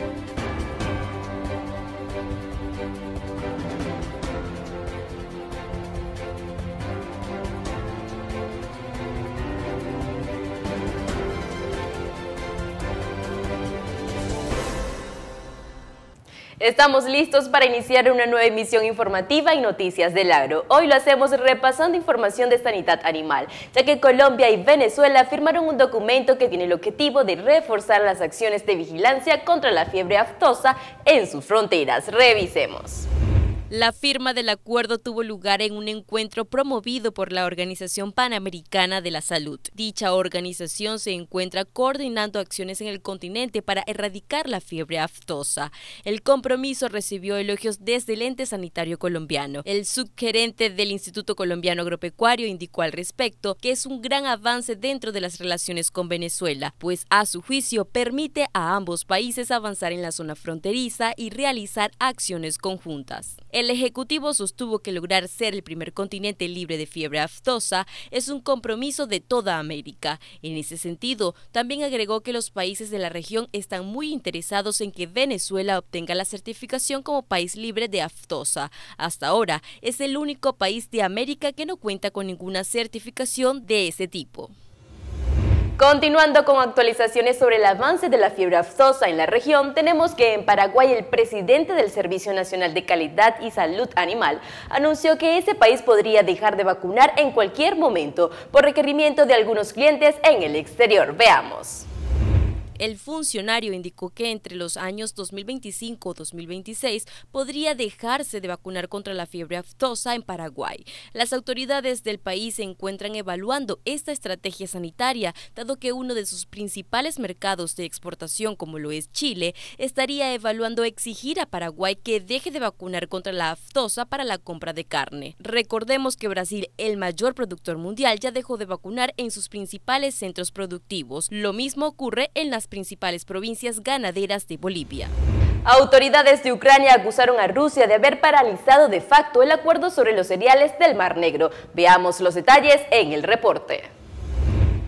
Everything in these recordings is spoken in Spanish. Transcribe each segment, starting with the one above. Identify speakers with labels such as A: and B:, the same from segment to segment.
A: Thank you. Estamos listos para iniciar una nueva emisión informativa y noticias del agro. Hoy lo hacemos repasando información de sanidad animal, ya que Colombia y Venezuela firmaron un documento que tiene el objetivo de reforzar las acciones de vigilancia contra la fiebre aftosa en sus fronteras. Revisemos. La firma del acuerdo tuvo lugar en un encuentro promovido por la Organización Panamericana de la Salud. Dicha organización se encuentra coordinando acciones en el continente para erradicar la fiebre aftosa. El compromiso recibió elogios desde el ente sanitario colombiano. El subgerente del Instituto Colombiano Agropecuario indicó al respecto que es un gran avance dentro de las relaciones con Venezuela, pues a su juicio permite a ambos países avanzar en la zona fronteriza y realizar acciones conjuntas. El Ejecutivo sostuvo que lograr ser el primer continente libre de fiebre aftosa es un compromiso de toda América. En ese sentido, también agregó que los países de la región están muy interesados en que Venezuela obtenga la certificación como país libre de aftosa. Hasta ahora, es el único país de América que no cuenta con ninguna certificación de ese tipo. Continuando con actualizaciones sobre el avance de la fiebre aftosa en la región, tenemos que en Paraguay el presidente del Servicio Nacional de Calidad y Salud Animal anunció que ese país podría dejar de vacunar en cualquier momento por requerimiento de algunos clientes en el exterior. Veamos. El funcionario indicó que entre los años 2025 2026 podría dejarse de vacunar contra la fiebre aftosa en Paraguay. Las autoridades del país se encuentran evaluando esta estrategia sanitaria, dado que uno de sus principales mercados de exportación, como lo es Chile, estaría evaluando exigir a Paraguay que deje de vacunar contra la aftosa para la compra de carne. Recordemos que Brasil, el mayor productor mundial, ya dejó de vacunar en sus principales centros productivos. Lo mismo ocurre en las principales provincias ganaderas de Bolivia. Autoridades de Ucrania acusaron a Rusia de haber paralizado de facto el acuerdo sobre los cereales del Mar Negro. Veamos los detalles en el reporte.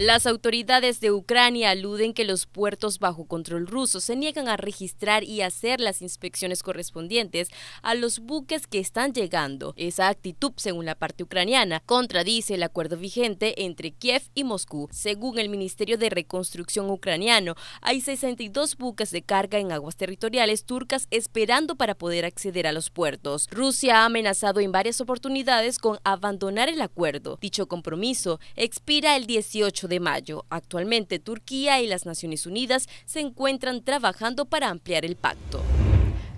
A: Las autoridades de Ucrania aluden que los puertos bajo control ruso se niegan a registrar y hacer las inspecciones correspondientes a los buques que están llegando. Esa actitud, según la parte ucraniana, contradice el acuerdo vigente entre Kiev y Moscú. Según el Ministerio de Reconstrucción ucraniano, hay 62 buques de carga en aguas territoriales turcas esperando para poder acceder a los puertos. Rusia ha amenazado en varias oportunidades con abandonar el acuerdo. Dicho compromiso expira el 18 de de mayo. Actualmente Turquía y las Naciones Unidas se encuentran trabajando para ampliar el pacto.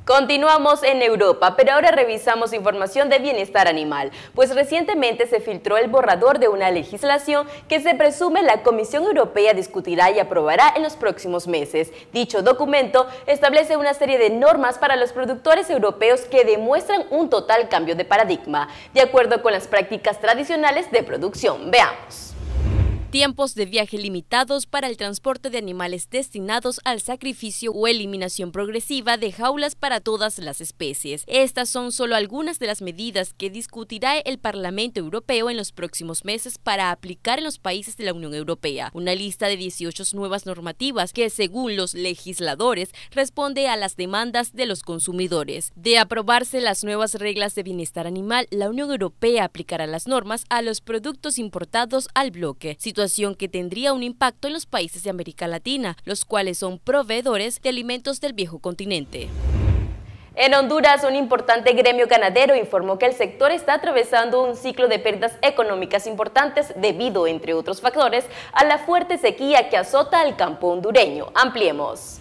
A: Continuamos en Europa, pero ahora revisamos información de bienestar animal, pues recientemente se filtró el borrador de una legislación que se presume la Comisión Europea discutirá y aprobará en los próximos meses. Dicho documento establece una serie de normas para los productores europeos que demuestran un total cambio de paradigma, de acuerdo con las prácticas tradicionales de producción. Veamos. Tiempos de viaje limitados para el transporte de animales destinados al sacrificio o eliminación progresiva de jaulas para todas las especies. Estas son solo algunas de las medidas que discutirá el Parlamento Europeo en los próximos meses para aplicar en los países de la Unión Europea. Una lista de 18 nuevas normativas que, según los legisladores, responde a las demandas de los consumidores. De aprobarse las nuevas reglas de bienestar animal, la Unión Europea aplicará las normas a los productos importados al bloque que tendría un impacto en los países de América Latina, los cuales son proveedores de alimentos del viejo continente. En Honduras, un importante gremio ganadero informó que el sector está atravesando un ciclo de pérdidas económicas importantes debido, entre otros factores, a la fuerte sequía que azota el campo hondureño. Ampliemos.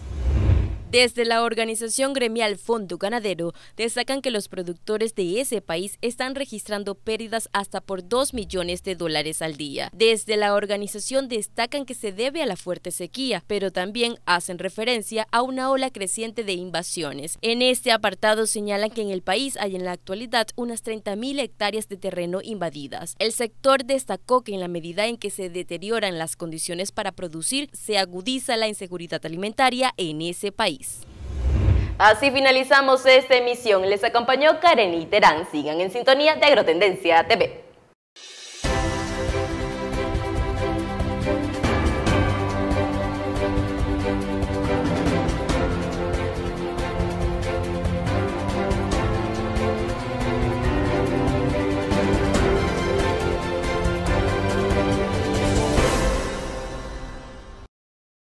A: Desde la organización gremial Fondo Ganadero destacan que los productores de ese país están registrando pérdidas hasta por 2 millones de dólares al día. Desde la organización destacan que se debe a la fuerte sequía, pero también hacen referencia a una ola creciente de invasiones. En este apartado señalan que en el país hay en la actualidad unas 30.000 hectáreas de terreno invadidas. El sector destacó que en la medida en que se deterioran las condiciones para producir, se agudiza la inseguridad alimentaria en ese país. Así finalizamos esta emisión. Les acompañó Karen y Terán. Sigan en sintonía de Agrotendencia TV.